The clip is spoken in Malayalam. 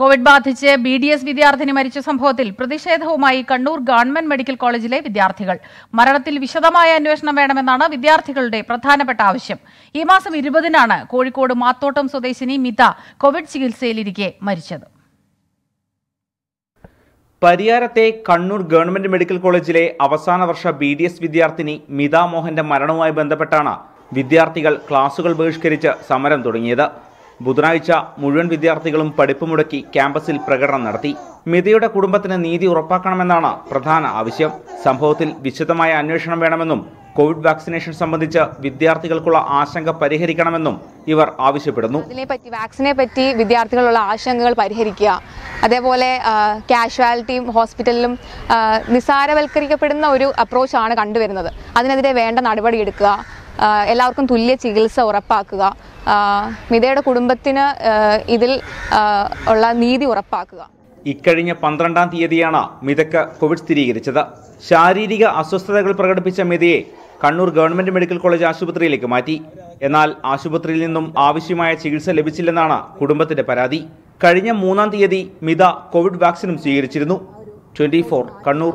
കോവിഡ് ബാധിച്ച് ബി ഡി എസ് വിദ്യാർത്ഥിനി മരിച്ച സംഭവത്തിൽ പ്രതിഷേധവുമായി കണ്ണൂർ ഗവൺമെന്റ് മെഡിക്കൽ കോളേജിലെ വിദ്യാർത്ഥികൾ മരണത്തിൽ വിശദമായ അന്വേഷണം വേണമെന്നാണ് വിദ്യാർത്ഥികളുടെ പ്രധാനപ്പെട്ട ആവശ്യം ഈ മാസം ഇരുപതിനാണ് കോഴിക്കോട് മാത്തോട്ടം സ്വദേശിനി മിത കോവിഡ് ചികിത്സയിലിരിക്കെ മരിച്ചത് പരിയാരത്തെ കണ്ണൂർ ഗവൺമെന്റ് മെഡിക്കൽ കോളേജിലെ അവസാന വർഷ ബി ഡി എസ് വിദ്യാർത്ഥിനി മിതാ മോഹന്റെ മരണവുമായി ബന്ധപ്പെട്ടാണ് വിദ്യാർത്ഥികൾ ക്ലാസുകൾ ബഹിഷ്കരിച്ച് സമരം തുടങ്ങിയത് ബുധനാഴ്ച മുഴുവൻ വിദ്യാർത്ഥികളും പഠിപ്പ് മുടക്കി ക്യാമ്പസിൽ പ്രകടനം നടത്തി മിതയുടെ കുടുംബത്തിന് നീതി ഉറപ്പാക്കണമെന്നാണ് പ്രധാന ആവശ്യം സംഭവത്തിൽ വിശദമായ അന്വേഷണം വേണമെന്നും കോവിഡ് വാക്സിനേഷൻ സംബന്ധിച്ച് വിദ്യാർത്ഥികൾക്കുള്ള ആശങ്ക പരിഹരിക്കണമെന്നും ഇവർ ആവശ്യപ്പെടുന്നു ഇതിനെപ്പറ്റി വാക്സിനെ പറ്റി വിദ്യാർത്ഥികളുള്ള ആശങ്കകൾ പരിഹരിക്കുക അതേപോലെ കാഷ്വാലിറ്റിയും ഹോസ്പിറ്റലിലും നിസാരവൽക്കരിക്കപ്പെടുന്ന ഒരു അപ്രോച്ചാണ് കണ്ടുവരുന്നത് അതിനെതിരെ വേണ്ട നടപടിയെടുക്കുക എല്ലാവർക്കും തുല്യ ചികിത്സ ഉറപ്പാക്കുക മിതയുടെ കുടുംബത്തിന് ഇതിൽ ഉള്ള നീതി ഉറപ്പാക്കുക ഇക്കഴിഞ്ഞ പന്ത്രണ്ടാം തീയതിയാണ് മിതക്ക് കോവിഡ് സ്ഥിരീകരിച്ചത് ശാരീരിക അസ്വസ്ഥതകൾ പ്രകടിപ്പിച്ച മിതയെ കണ്ണൂർ ഗവൺമെന്റ് മെഡിക്കൽ കോളേജ് ആശുപത്രിയിലേക്ക് മാറ്റി എന്നാൽ ആശുപത്രിയിൽ നിന്നും ആവശ്യമായ ചികിത്സ ലഭിച്ചില്ലെന്നാണ് കുടുംബത്തിന്റെ പരാതി കഴിഞ്ഞ മൂന്നാം തീയതി മിത കോവിഡ് വാക്സിനും സ്വീകരിച്ചിരുന്നു ട്വന്റി കണ്ണൂർ